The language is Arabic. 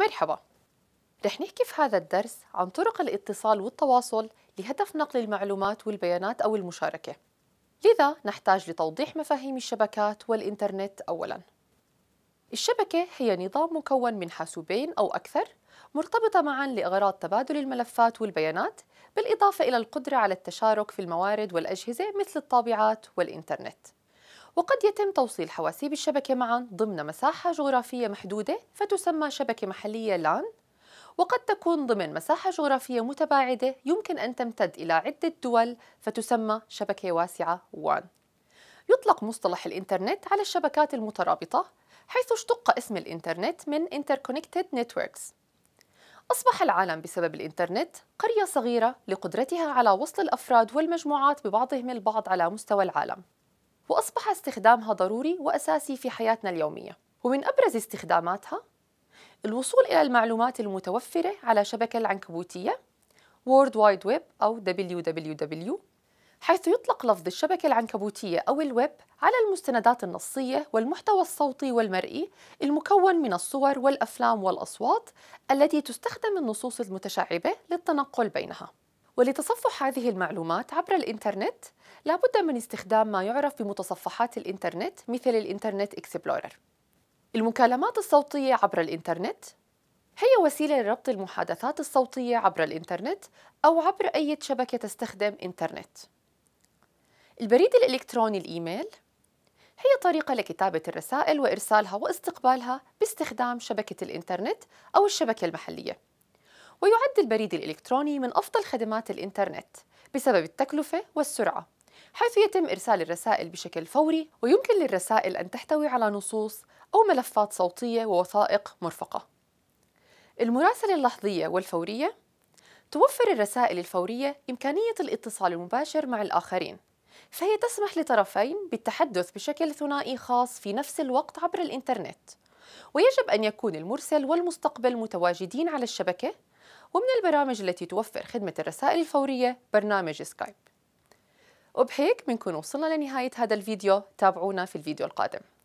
مرحبا رح نحكي في هذا الدرس عن طرق الاتصال والتواصل لهدف نقل المعلومات والبيانات أو المشاركة لذا نحتاج لتوضيح مفاهيم الشبكات والإنترنت أولاً الشبكة هي نظام مكون من حاسوبين أو أكثر مرتبطة معا لأغراض تبادل الملفات والبيانات بالإضافة إلى القدرة على التشارك في الموارد والأجهزة مثل الطابعات والإنترنت وقد يتم توصيل حواسيب الشبكة معا ضمن مساحة جغرافية محدودة فتسمى شبكة محلية لان وقد تكون ضمن مساحة جغرافية متباعدة يمكن أن تمتد إلى عدة دول فتسمى شبكة واسعة وان يطلق مصطلح الإنترنت على الشبكات المترابطة حيث اشتق اسم الإنترنت من Interconnected Networks أصبح العالم بسبب الإنترنت قرية صغيرة لقدرتها على وصل الأفراد والمجموعات ببعضهم البعض على مستوى العالم وأصبح استخدامها ضروري وأساسي في حياتنا اليومية ومن أبرز استخداماتها الوصول إلى المعلومات المتوفرة على شبكة العنكبوتية World Wide Web أو WWW حيث يطلق لفظ الشبكة العنكبوتية أو الويب على المستندات النصية والمحتوى الصوتي والمرئي المكون من الصور والأفلام والأصوات التي تستخدم النصوص المتشعبة للتنقل بينها ولتصفح هذه المعلومات عبر الإنترنت لابد من استخدام ما يعرف بمتصفحات الإنترنت مثل الإنترنت إكسبلورر المكالمات الصوتية عبر الإنترنت هي وسيلة لربط المحادثات الصوتية عبر الإنترنت أو عبر أي شبكة تستخدم إنترنت البريد الإلكتروني الإيميل هي طريقة لكتابة الرسائل وإرسالها واستقبالها باستخدام شبكة الإنترنت أو الشبكة المحلية ويعد البريد الإلكتروني من أفضل خدمات الإنترنت بسبب التكلفة والسرعة حيث يتم إرسال الرسائل بشكل فوري ويمكن للرسائل أن تحتوي على نصوص أو ملفات صوتية ووثائق مرفقة المراسلة اللحظية والفورية توفر الرسائل الفورية إمكانية الاتصال المباشر مع الآخرين فهي تسمح لطرفين بالتحدث بشكل ثنائي خاص في نفس الوقت عبر الإنترنت ويجب أن يكون المرسل والمستقبل متواجدين على الشبكة ومن البرامج التي توفر خدمة الرسائل الفورية برنامج سكايب وبهيك بنكون وصلنا لنهاية هذا الفيديو تابعونا في الفيديو القادم